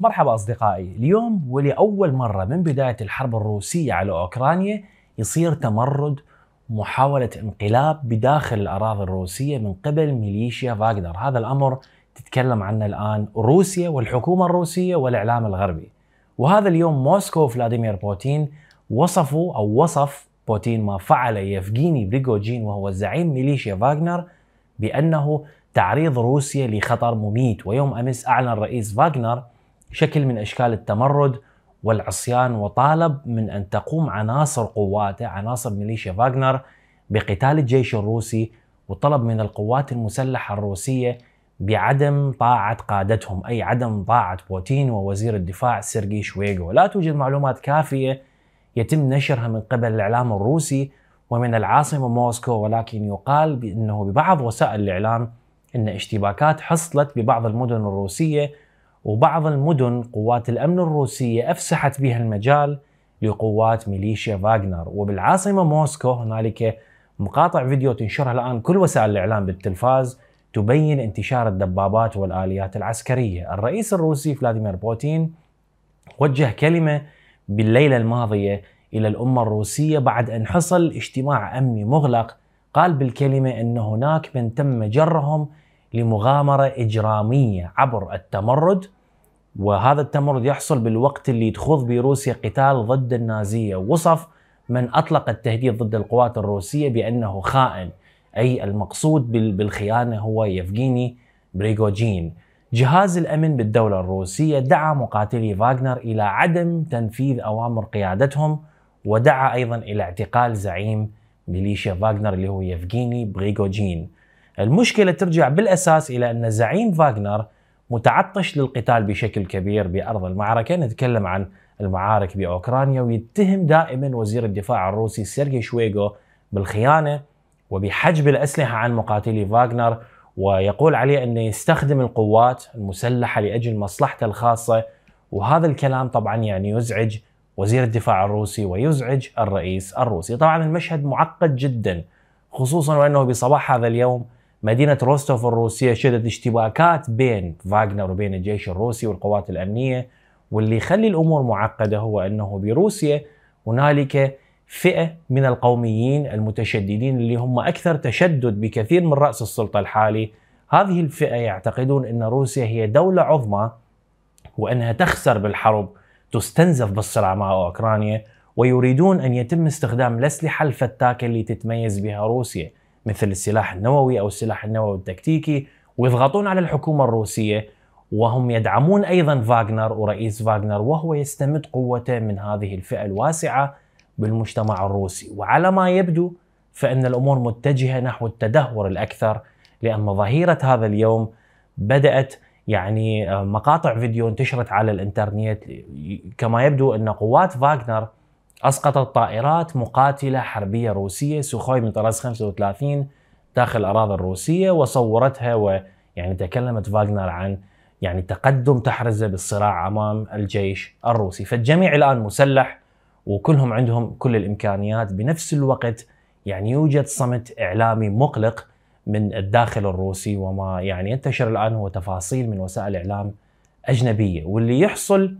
مرحبا أصدقائي اليوم ولأول مرة من بداية الحرب الروسية على أوكرانيا يصير تمرد محاولة انقلاب بداخل الأراضي الروسية من قبل ميليشيا فاغنر هذا الأمر تتكلم عنه الآن روسيا والحكومة الروسية والإعلام الغربي وهذا اليوم موسكو فلاديمير بوتين وصفوا أو وصف بوتين ما فعل يفجيني بريغوجين وهو زعيم ميليشيا فاغنر بأنه تعريض روسيا لخطر مميت ويوم أمس أعلن رئيس فاغنر شكل من اشكال التمرد والعصيان وطالب من ان تقوم عناصر قواته عناصر ميليشيا فاغنر بقتال الجيش الروسي وطلب من القوات المسلحه الروسيه بعدم طاعه قادتهم اي عدم طاعه بوتين ووزير الدفاع سيرجي شويغو، لا توجد معلومات كافيه يتم نشرها من قبل الاعلام الروسي ومن العاصمه موسكو ولكن يقال بانه ببعض وسائل الاعلام ان اشتباكات حصلت ببعض المدن الروسيه وبعض المدن قوات الأمن الروسية أفسحت بها المجال لقوات ميليشيا فاغنر وبالعاصمة موسكو هنالك مقاطع فيديو تنشرها الآن كل وسائل الإعلام بالتلفاز تبين انتشار الدبابات والآليات العسكرية الرئيس الروسي فلاديمير بوتين وجه كلمة بالليلة الماضية إلى الأمة الروسية بعد أن حصل اجتماع أمني مغلق قال بالكلمة أن هناك من تم جرهم لمغامرة إجرامية عبر التمرد وهذا التمرد يحصل بالوقت اللي تخوض بروسيا قتال ضد النازية وصف من أطلق التهديد ضد القوات الروسية بأنه خائن أي المقصود بالخيانة هو يفغيني بريغوجين جهاز الأمن بالدولة الروسية دعا مقاتلي فاغنر إلى عدم تنفيذ أوامر قيادتهم ودعا أيضا إلى اعتقال زعيم ميليشيا فاغنر اللي هو يفغيني بريغوجين المشكلة ترجع بالأساس إلى أن زعيم فاغنر متعطش للقتال بشكل كبير بأرض المعركة نتكلم عن المعارك بأوكرانيا ويتهم دائما وزير الدفاع الروسي سيرجي شويغو بالخيانة وبحجب الأسلحة عن مقاتلي فاغنر ويقول عليه أنه يستخدم القوات المسلحة لأجل مصلحته الخاصة وهذا الكلام طبعا يعني يزعج وزير الدفاع الروسي ويزعج الرئيس الروسي طبعا المشهد معقد جدا خصوصا وأنه بصباح هذا اليوم مدينة روستوف الروسية شهدت اشتباكات بين فاغنر وبين الجيش الروسي والقوات الأمنية واللي يخلي الأمور معقدة هو أنه بروسيا هنالك فئة من القوميين المتشددين اللي هم أكثر تشدد بكثير من رأس السلطة الحالي هذه الفئة يعتقدون أن روسيا هي دولة عظمى وأنها تخسر بالحرب تستنزف بالصراع مع أوكرانيا ويريدون أن يتم استخدام الأسلحة الفتاكة اللي تتميز بها روسيا مثل السلاح النووي او السلاح النووي التكتيكي ويضغطون على الحكومه الروسيه وهم يدعمون ايضا فاغنر ورئيس فاغنر وهو يستمد قوته من هذه الفئه الواسعه بالمجتمع الروسي وعلى ما يبدو فان الامور متجهه نحو التدهور الاكثر لان ظهيره هذا اليوم بدات يعني آه، مقاطع فيديو انتشرت على الانترنت كما يبدو ان قوات فاغنر أسقطت طائرات مقاتلة حربية روسية سوخوي من طراز 35 داخل الأراضي الروسية وصورتها ويعني تكلمت فاغنر عن يعني تقدم تحرزه بالصراع أمام الجيش الروسي فالجميع الآن مسلح وكلهم عندهم كل الإمكانيات بنفس الوقت يعني يوجد صمت إعلامي مقلق من الداخل الروسي وما يعني ينتشر الآن هو تفاصيل من وسائل إعلام أجنبية واللي يحصل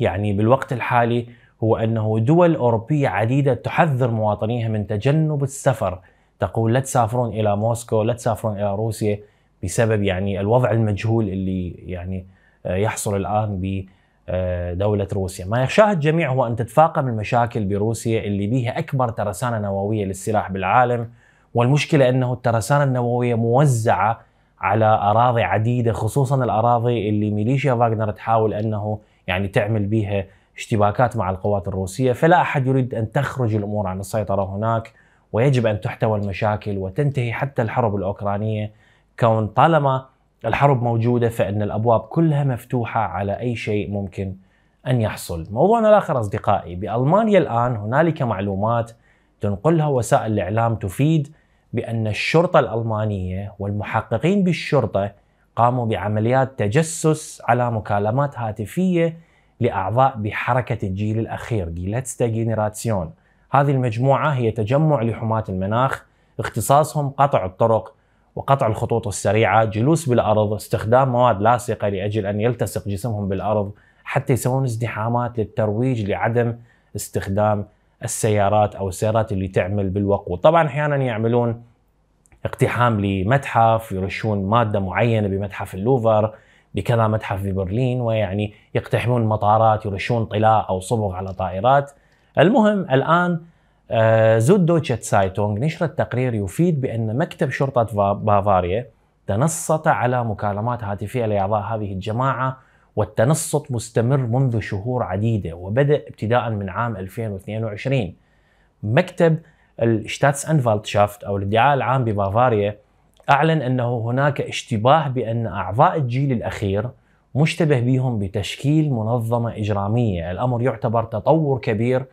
يعني بالوقت الحالي هو أنه دول أوروبية عديدة تحذر مواطنيها من تجنب السفر تقول لا تسافرون إلى موسكو لا تسافرون إلى روسيا بسبب يعني الوضع المجهول اللي يعني آه، يحصل الآن بدولة آه، روسيا ما يخشاه الجميع هو أن تتفاقم المشاكل بروسيا اللي بيها أكبر ترسانة نووية للسلاح بالعالم والمشكلة أنه الترسانة النووية موزعة على أراضي عديدة خصوصا الأراضي اللي ميليشيا فاغنر تحاول أنه يعني تعمل بيها اشتباكات مع القوات الروسية فلا أحد يريد أن تخرج الأمور عن السيطرة هناك ويجب أن تحتوى المشاكل وتنتهي حتى الحرب الأوكرانية كون طالما الحرب موجودة فإن الأبواب كلها مفتوحة على أي شيء ممكن أن يحصل موضوعنا الآخر أصدقائي بألمانيا الآن هنالك معلومات تنقلها وسائل الإعلام تفيد بأن الشرطة الألمانية والمحققين بالشرطة قاموا بعمليات تجسس على مكالمات هاتفية لأعضاء بحركة الجيل الأخير جيلاتستا جينيراتسيون هذه المجموعة هي تجمع لحماة المناخ اختصاصهم قطع الطرق وقطع الخطوط السريعة جلوس بالأرض استخدام مواد لاصقة لأجل أن يلتصق جسمهم بالأرض حتى يسوون ازدحامات للترويج لعدم استخدام السيارات أو السيارات اللي تعمل بالوقود طبعا أحيانا يعملون اقتحام لمتحف يرشون مادة معينة بمتحف اللوفر بكذا متحف في برلين ويعني يقتحمون مطارات يرشون طلاء أو صبغ على طائرات المهم الآن آه، زود دوتشة سايتونغ نشرت تقرير يفيد بأن مكتب شرطة بافاريا تنصت على مكالمات هاتفية لأعضاء هذه الجماعة والتنصت مستمر منذ شهور عديدة وبدأ ابتداء من عام 2022 مكتب الشتاتس انفالتشافت أو الادعاء العام ببافاريا أعلن أنه هناك اشتباه بأن أعضاء الجيل الأخير مشتبه بهم بتشكيل منظمة إجرامية الأمر يعتبر تطور كبير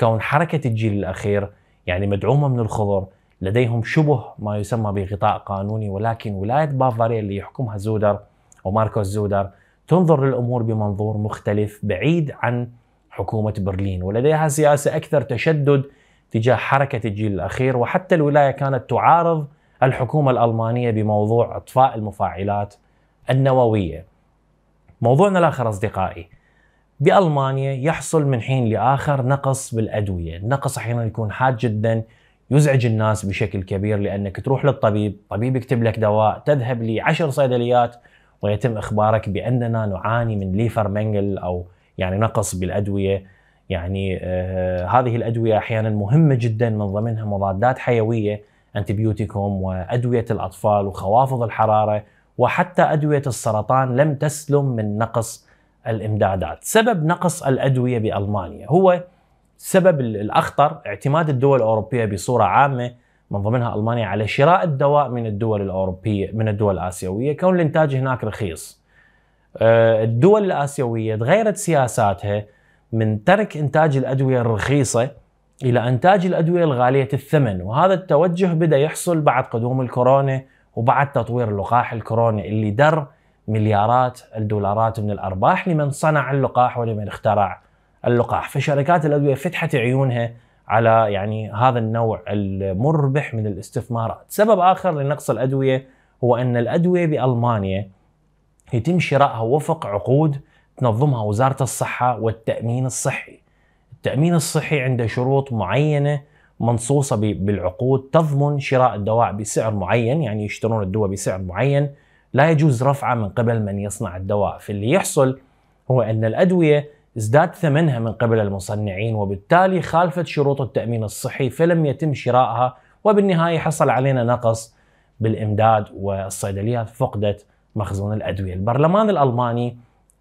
كون حركة الجيل الأخير يعني مدعومة من الخضر لديهم شبه ما يسمى بغطاء قانوني ولكن ولاية بافاريا اللي يحكمها زودر وماركوس زودر تنظر للأمور بمنظور مختلف بعيد عن حكومة برلين ولديها سياسة أكثر تشدد تجاه حركة الجيل الأخير وحتى الولاية كانت تعارض الحكومه الالمانيه بموضوع اطفاء المفاعلات النوويه. موضوعنا الاخر اصدقائي بالمانيا يحصل من حين لاخر نقص بالادويه، النقص احيانا يكون حاد جدا يزعج الناس بشكل كبير لانك تروح للطبيب، طبيب يكتب لك دواء، تذهب لعشر صيدليات ويتم اخبارك باننا نعاني من ليفر منجل او يعني نقص بالادويه يعني آه هذه الادويه احيانا مهمه جدا من ضمنها مضادات حيويه أنتبيوتيكوم وأدوية الأطفال وخوافض الحرارة وحتى أدوية السرطان لم تسلم من نقص الإمدادات سبب نقص الأدوية بألمانيا هو السبب الأخطر اعتماد الدول الأوروبية بصورة عامة من ضمنها ألمانيا على شراء الدواء من الدول الأوروبية من الدول الآسيوية كون الإنتاج هناك رخيص آه، الدول الآسيوية تغيرت سياساتها من ترك إنتاج الأدوية الرخيصة إلى إنتاج الأدوية الغالية الثمن وهذا التوجه بدأ يحصل بعد قدوم الكورونا وبعد تطوير اللقاح الكورونا اللي در مليارات الدولارات من الأرباح لمن صنع اللقاح ولمن اخترع اللقاح فشركات الأدوية فتحت عيونها على يعني هذا النوع المربح من الاستثمارات سبب آخر لنقص الأدوية هو أن الأدوية بألمانيا يتم شرائها وفق عقود تنظمها وزارة الصحة والتأمين الصحي التأمين الصحي عنده شروط معينة منصوصة بالعقود تضمن شراء الدواء بسعر معين يعني يشترون الدواء بسعر معين لا يجوز رفعه من قبل من يصنع الدواء فاللي يحصل هو أن الأدوية ازداد ثمنها من قبل المصنعين وبالتالي خالفت شروط التأمين الصحي فلم يتم شرائها وبالنهاية حصل علينا نقص بالإمداد والصيدليات فقدت مخزون الأدوية البرلمان الألماني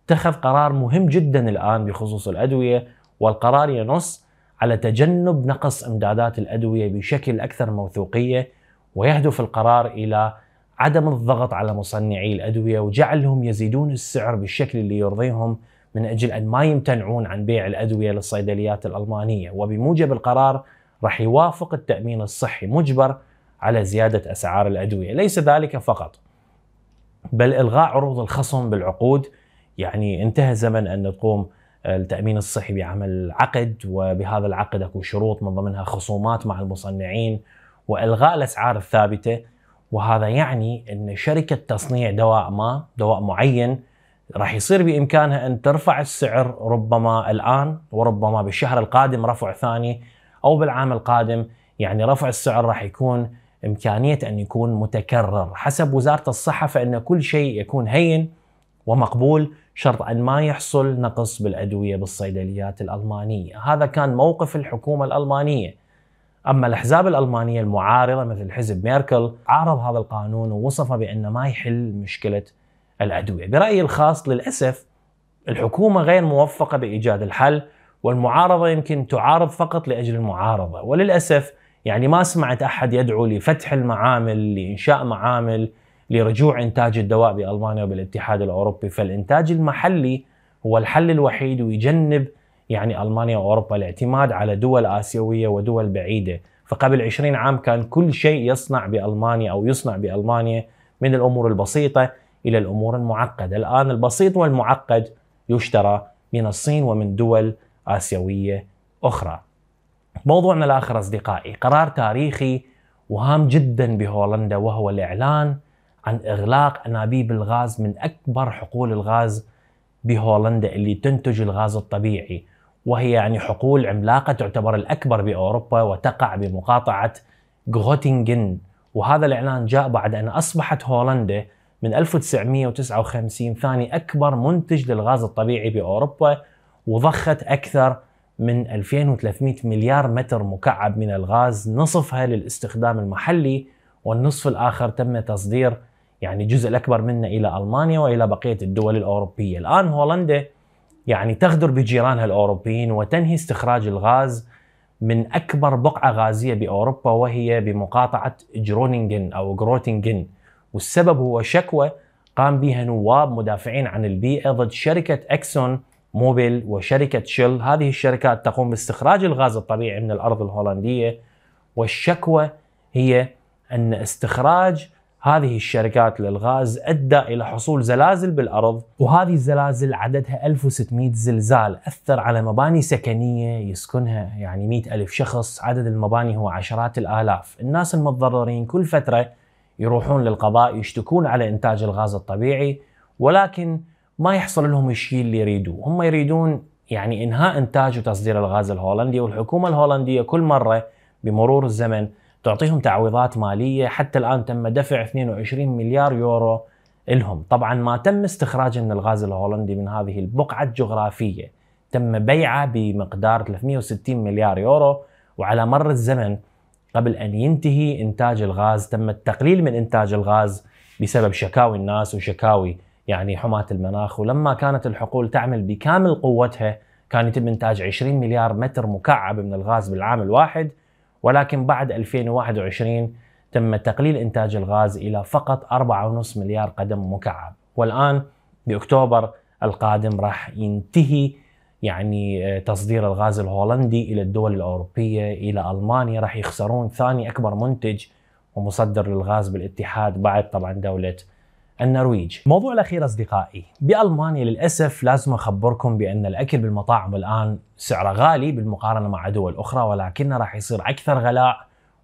اتخذ قرار مهم جدا الآن بخصوص الأدوية والقرار ينص على تجنب نقص امدادات الادويه بشكل اكثر موثوقيه ويهدف القرار الى عدم الضغط على مصنعي الادويه وجعلهم يزيدون السعر بالشكل اللي يرضيهم من اجل ان ما يمتنعون عن بيع الادويه للصيدليات الالمانيه وبموجب القرار راح يوافق التامين الصحي مجبر على زياده اسعار الادويه، ليس ذلك فقط بل الغاء عروض الخصم بالعقود يعني انتهى زمن ان تقوم التامين الصحي بعمل عقد وبهذا العقد اكو شروط من ضمنها خصومات مع المصنعين والغاء الاسعار الثابته وهذا يعني ان شركه تصنيع دواء ما دواء معين راح يصير بامكانها ان ترفع السعر ربما الان وربما بالشهر القادم رفع ثاني او بالعام القادم يعني رفع السعر راح يكون امكانيه ان يكون متكرر حسب وزاره الصحه فان كل شيء يكون هين ومقبول شرط أن ما يحصل نقص بالأدوية بالصيدليات الألمانية هذا كان موقف الحكومة الألمانية أما الأحزاب الألمانية المعارضة مثل حزب ميركل عارض هذا القانون ووصفه بأنه ما يحل مشكلة الأدوية برأيي الخاص للأسف الحكومة غير موفقة بإيجاد الحل والمعارضة يمكن تعارض فقط لأجل المعارضة وللأسف يعني ما سمعت أحد يدعو لفتح المعامل لإنشاء معامل لرجوع إنتاج الدواء بألمانيا وبالاتحاد الأوروبي فالإنتاج المحلي هو الحل الوحيد ويجنب يعني ألمانيا وأوروبا الاعتماد على دول آسيوية ودول بعيدة فقبل 20 عام كان كل شيء يصنع بألمانيا أو يصنع بألمانيا من الأمور البسيطة إلى الأمور المعقدة الآن البسيط والمعقد يشترى من الصين ومن دول آسيوية أخرى موضوعنا الآخر أصدقائي قرار تاريخي وهام جدا بهولندا وهو الإعلان عن إغلاق أنابيب الغاز من أكبر حقول الغاز بهولندا اللي تنتج الغاز الطبيعي وهي يعني حقول عملاقة تعتبر الأكبر بأوروبا وتقع بمقاطعة غوتينغن وهذا الإعلان جاء بعد أن أصبحت هولندا من 1959 ثاني أكبر منتج للغاز الطبيعي بأوروبا وضخت أكثر من 2300 مليار متر مكعب من الغاز نصفها للاستخدام المحلي والنصف الآخر تم تصدير يعني جزء الأكبر منه إلى ألمانيا وإلى بقية الدول الأوروبية الآن هولندا يعني تغدر بجيرانها الأوروبيين وتنهي استخراج الغاز من أكبر بقعة غازية بأوروبا وهي بمقاطعة جرونينجن أو جروتينجن والسبب هو شكوى قام بها نواب مدافعين عن البيئة ضد شركة أكسون موبيل وشركة شيل هذه الشركات تقوم باستخراج الغاز الطبيعي من الأرض الهولندية والشكوى هي أن استخراج هذه الشركات للغاز أدى إلى حصول زلازل بالأرض وهذه الزلازل عددها 1600 زلزال أثر على مباني سكنية يسكنها يعني 100 ألف شخص عدد المباني هو عشرات الآلاف الناس المتضررين كل فترة يروحون للقضاء يشتكون على إنتاج الغاز الطبيعي ولكن ما يحصل لهم الشيء اللي يريدوه هم يريدون يعني إنهاء إنتاج وتصدير الغاز الهولندي والحكومة الهولندية كل مرة بمرور الزمن تعطيهم تعويضات ماليه حتى الان تم دفع 22 مليار يورو لهم طبعا ما تم استخراجه من الغاز الهولندي من هذه البقعه الجغرافيه تم بيعه بمقدار 360 مليار يورو وعلى مر الزمن قبل ان ينتهي انتاج الغاز تم التقليل من انتاج الغاز بسبب شكاوي الناس وشكاوي يعني حماة المناخ ولما كانت الحقول تعمل بكامل قوتها كان يتم انتاج 20 مليار متر مكعب من الغاز بالعام الواحد ولكن بعد 2021 تم تقليل إنتاج الغاز إلى فقط 4.5 مليار قدم مكعب والآن بأكتوبر القادم راح ينتهي يعني آه، تصدير الغاز الهولندي إلى الدول الأوروبية إلى ألمانيا راح يخسرون ثاني أكبر منتج ومصدر للغاز بالاتحاد بعد طبعا دولة النرويج موضوع الأخير أصدقائي بألمانيا للأسف لازم أخبركم بأن الأكل بالمطاعم الآن سعره غالي بالمقارنة مع دول أخرى ولكنه راح يصير أكثر غلاء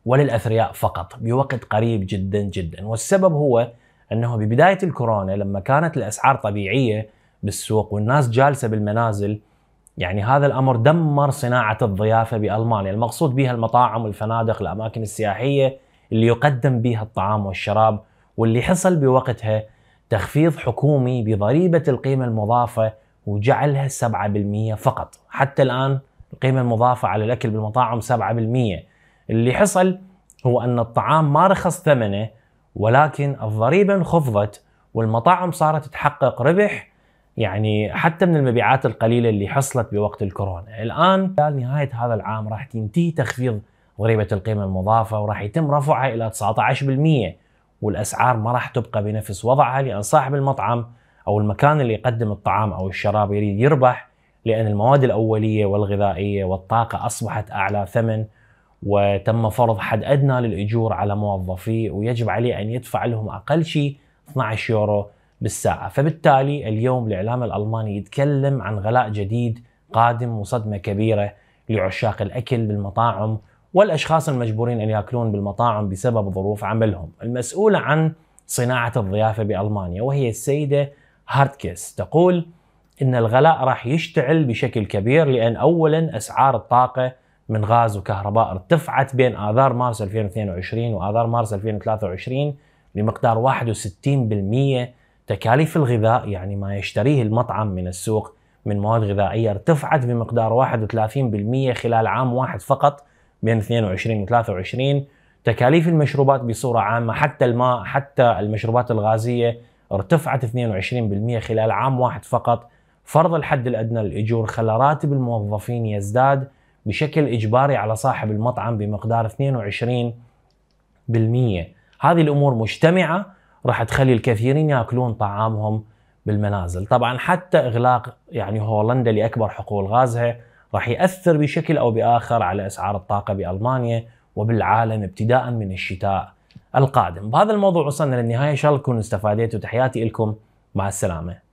وللأثرياء فقط بوقت قريب جدا جدا والسبب هو أنه ببداية الكورونا لما كانت الأسعار طبيعية بالسوق والناس جالسة بالمنازل يعني هذا الأمر دمر صناعة الضيافة بألمانيا المقصود بها المطاعم والفنادق الأماكن السياحية اللي يقدم بها الطعام والشراب واللي حصل بوقتها تخفيض حكومي بضريبة القيمة المضافة وجعلها 7% فقط حتى الآن القيمة المضافة على الأكل بالمطاعم 7% اللي حصل هو أن الطعام ما رخص ثمنه ولكن الضريبة انخفضت والمطاعم صارت تحقق ربح يعني حتى من المبيعات القليلة اللي حصلت بوقت الكورونا الآن خلال نهاية هذا العام راح تنتهي تخفيض ضريبة القيمة المضافة وراح يتم رفعها إلى 19% والاسعار ما راح تبقى بنفس وضعها لان صاحب المطعم او المكان اللي يقدم الطعام او الشراب يريد يربح لان المواد الاوليه والغذائيه والطاقه اصبحت اعلى ثمن وتم فرض حد ادنى للاجور على موظفيه ويجب عليه ان يدفع لهم اقل شيء 12 يورو بالساعه، فبالتالي اليوم الاعلام الالماني يتكلم عن غلاء جديد قادم وصدمه كبيره لعشاق الاكل بالمطاعم والأشخاص المجبورين أن يأكلون بالمطاعم بسبب ظروف عملهم المسؤولة عن صناعة الضيافة بألمانيا وهي السيدة هارتكيس تقول ان الغلاء راح يشتعل بشكل كبير لان اولا اسعار الطاقه من غاز وكهرباء ارتفعت بين اذار مارس 2022 واذار مارس 2023 لمقدار 61% تكاليف الغذاء يعني ما يشتريه المطعم من السوق من مواد غذائيه ارتفعت بمقدار 31% خلال عام واحد فقط بين 22 و 23 تكاليف المشروبات بصورة عامة حتى الماء حتى المشروبات الغازية ارتفعت 22% خلال عام واحد فقط فرض الحد الأدنى للأجور خلى راتب الموظفين يزداد بشكل إجباري على صاحب المطعم بمقدار 22% هذه الأمور مجتمعة راح تخلي الكثيرين ياكلون طعامهم بالمنازل طبعا حتى إغلاق يعني هولندا لأكبر حقول غازها راح يأثر بشكل أو بآخر على أسعار الطاقة بألمانيا وبالعالم ابتداء من الشتاء القادم بهذا الموضوع وصلنا للنهاية إن شاء الله تكونوا استفاديتوا تحياتي لكم مع السلامة